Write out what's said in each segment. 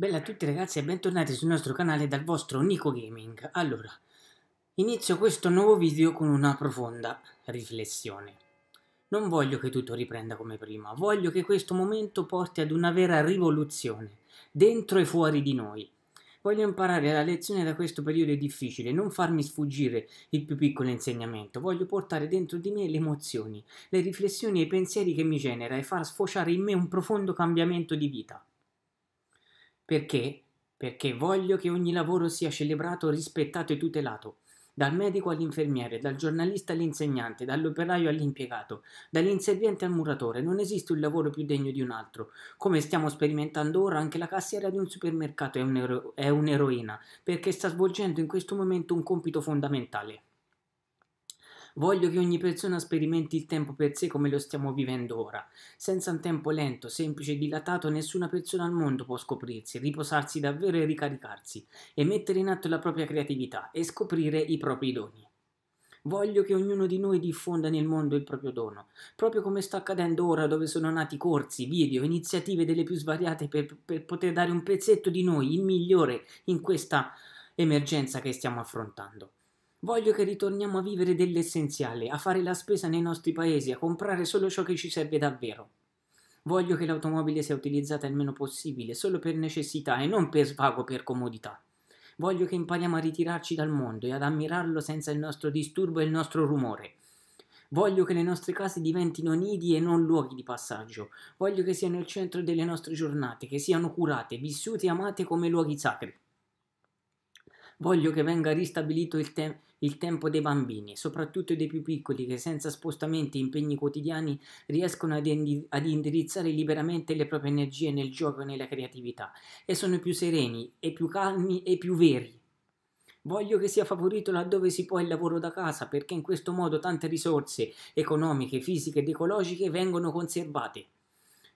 Bella a tutti ragazzi e bentornati sul nostro canale dal vostro Nico Gaming. Allora, inizio questo nuovo video con una profonda riflessione. Non voglio che tutto riprenda come prima, voglio che questo momento porti ad una vera rivoluzione, dentro e fuori di noi. Voglio imparare la lezione da questo periodo difficile, non farmi sfuggire il più piccolo insegnamento, voglio portare dentro di me le emozioni, le riflessioni e i pensieri che mi genera e far sfociare in me un profondo cambiamento di vita. Perché? Perché voglio che ogni lavoro sia celebrato, rispettato e tutelato. Dal medico all'infermiere, dal giornalista all'insegnante, dall'operaio all'impiegato, dall'inserviente al muratore, non esiste un lavoro più degno di un altro. Come stiamo sperimentando ora, anche la cassiera di un supermercato è, un'eroina, perché sta svolgendo in questo momento un compito fondamentale. Voglio che ogni persona sperimenti il tempo per sé come lo stiamo vivendo ora. Senza un tempo lento, semplice e dilatato, nessuna persona al mondo può scoprirsi, riposarsi davvero e ricaricarsi, e mettere in atto la propria creatività e scoprire i propri doni. Voglio che ognuno di noi diffonda nel mondo il proprio dono, proprio come sta accadendo ora dove sono nati corsi, video, iniziative delle più svariate per, per, poter dare un pezzetto di noi, il migliore, in questa emergenza che stiamo affrontando. Voglio che ritorniamo a vivere dell'essenziale, a fare la spesa nei nostri paesi, a comprare solo ciò che ci serve davvero. Voglio che l'automobile sia utilizzata il meno possibile, solo per necessità e non per svago, per comodità. Voglio che impariamo a ritirarci dal mondo e ad ammirarlo senza il nostro disturbo e il nostro rumore. Voglio che le nostre case diventino nidi e non luoghi di passaggio. Voglio che siano il centro delle nostre giornate, che siano curate, vissute e amate come luoghi sacri. Voglio che venga ristabilito il, te il tempo dei bambini, soprattutto dei più piccoli, che senza spostamenti e impegni quotidiani riescono ad, ind ad indirizzare liberamente le proprie energie nel gioco e nella creatività e sono più sereni e più calmi e più veri. Voglio che sia favorito laddove si può il lavoro da casa, perché in questo modo tante risorse economiche, fisiche ed ecologiche vengono conservate.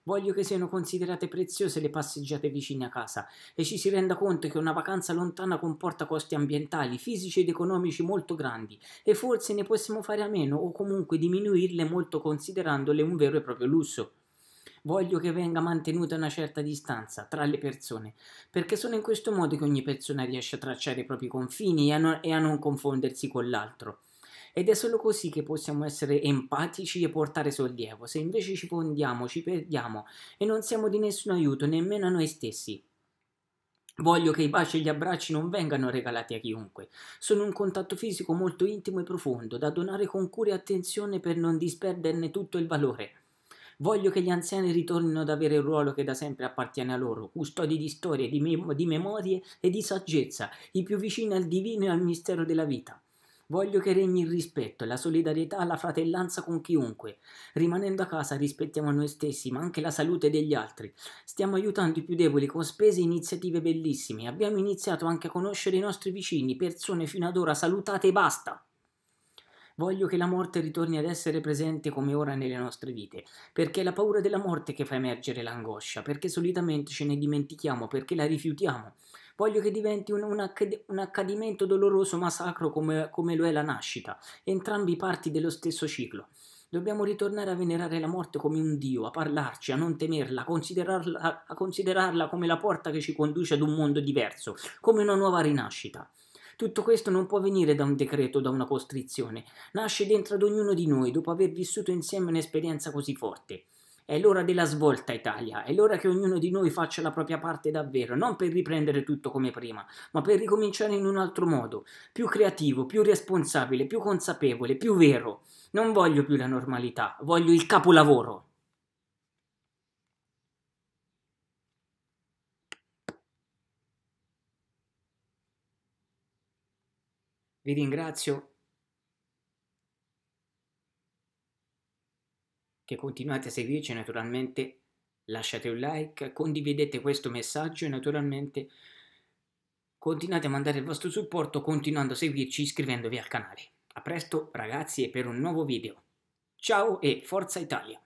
Voglio che siano considerate preziose le passeggiate vicine a casa e ci si renda conto che una vacanza lontana comporta costi ambientali, fisici ed economici molto grandi e forse ne possiamo fare a meno o comunque diminuirle molto considerandole un vero e proprio lusso. Voglio che venga mantenuta una certa distanza tra le persone, perché sono in questo modo che ogni persona riesce a tracciare i propri confini e a non, e a non confondersi con l'altro ed è solo così che possiamo essere empatici e portare sollievo. Se invece ci fondiamo, ci perdiamo e non siamo di nessun aiuto nemmeno a noi stessi. Voglio che i baci e gli abbracci non vengano regalati a chiunque. Sono un contatto fisico molto intimo e profondo, da donare con cura e attenzione per non disperderne tutto il valore. Voglio che gli anziani ritornino ad avere il ruolo che da sempre appartiene a loro, custodi di storie, di, mem- di memorie e di saggezza, i più vicini al divino e al mistero della vita. Voglio che regni il rispetto, la solidarietà, la fratellanza con chiunque. Rimanendo a casa rispettiamo noi stessi, ma anche la salute degli altri. Stiamo aiutando i più deboli con spese e iniziative bellissime. Abbiamo iniziato anche a conoscere i nostri vicini, persone fino ad ora salutate e basta. Voglio che la morte ritorni ad essere presente come ora nelle nostre vite, perché è la paura della morte che fa emergere l'angoscia, perché solitamente ce ne dimentichiamo, perché la rifiutiamo voglio che diventi un, un, acc- un accadimento doloroso ma sacro come, come lo è la nascita, entrambi parti dello stesso ciclo. Dobbiamo ritornare a venerare la morte come un Dio, a parlarci, a non temerla, a considerarla, a considerarla come la porta che ci conduce ad un mondo diverso, come una nuova rinascita. Tutto questo non può venire da un decreto, da una costrizione, nasce dentro ad ognuno di noi dopo aver vissuto insieme un'esperienza così forte. È l'ora della svolta Italia, è l'ora che ognuno di noi faccia la propria parte davvero, non per riprendere tutto come prima, ma per ricominciare in un altro modo, più creativo, più responsabile, più consapevole, più vero. Non voglio più la normalità, voglio il capolavoro. Vi ringrazio che continuate a seguirci naturalmente lasciate un like, condividete questo messaggio e naturalmente continuate a mandare il vostro supporto continuando a seguirci iscrivendovi al canale. A presto ragazzi e per un nuovo video. Ciao e Forza Italia!